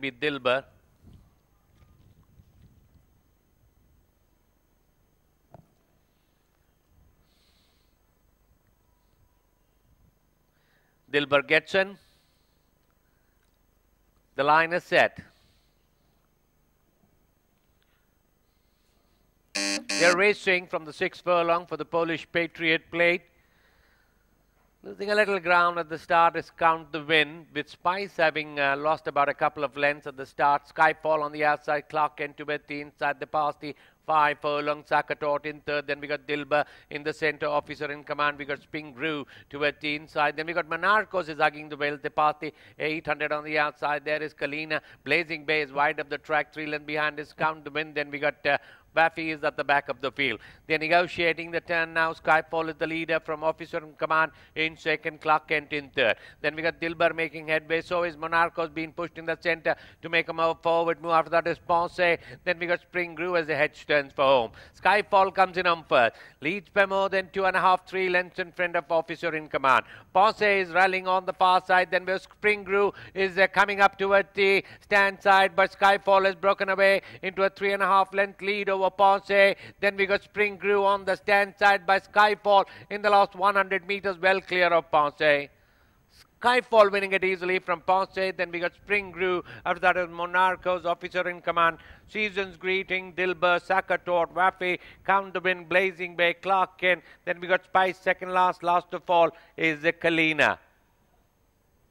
be Dilbar. Dilbar gets in. The line is set. They're racing from the sixth furlong for the Polish Patriot plate. Losing a little ground at the start is Count the Win, with Spice having uh, lost about a couple of lengths at the start. Skyfall on the outside, Clark Kent to the inside the pass. The five furlongs. Sakatot in third. Then we got Dilba in the center, officer in command. We got Springru towards the inside. Then we got Monarcos is hugging the belt. Tepati 800 on the outside. There is Kalina. Blazing Bay is wide up the track. Three length behind is Count win. Then we got. Uh, Baffy is at the back of the field. They're negotiating the turn now. Skyfall is the leader from officer in command in second, Clark Kent in third. Then we got Dilber making headway. So is Monarcos being pushed in the center to make a move forward. Move after that is Ponce. Then we got Spring Grew as the headster returns for home. Skyfall comes in on first. Leads by more than two and a half, three lengths in front of Officer in Command. Ponce is rallying on the far side. Then Spring Grew is uh, coming up towards the stand side. But Skyfall has broken away into a three and a half length lead over Ponce. Then we got Spring Grew on the stand side by Skyfall in the last 100 meters. Well clear of Ponce. Skyfall winning it easily from Ponce. Then we got Spring Grew. After that is it Monarchos, Officer in Command, Season's Greeting, Dilber, Sakatort, Waffy, Count the Wind, Blazing Bay, Clark Kent. Then we got Spice second last. Last of all is the Kalina.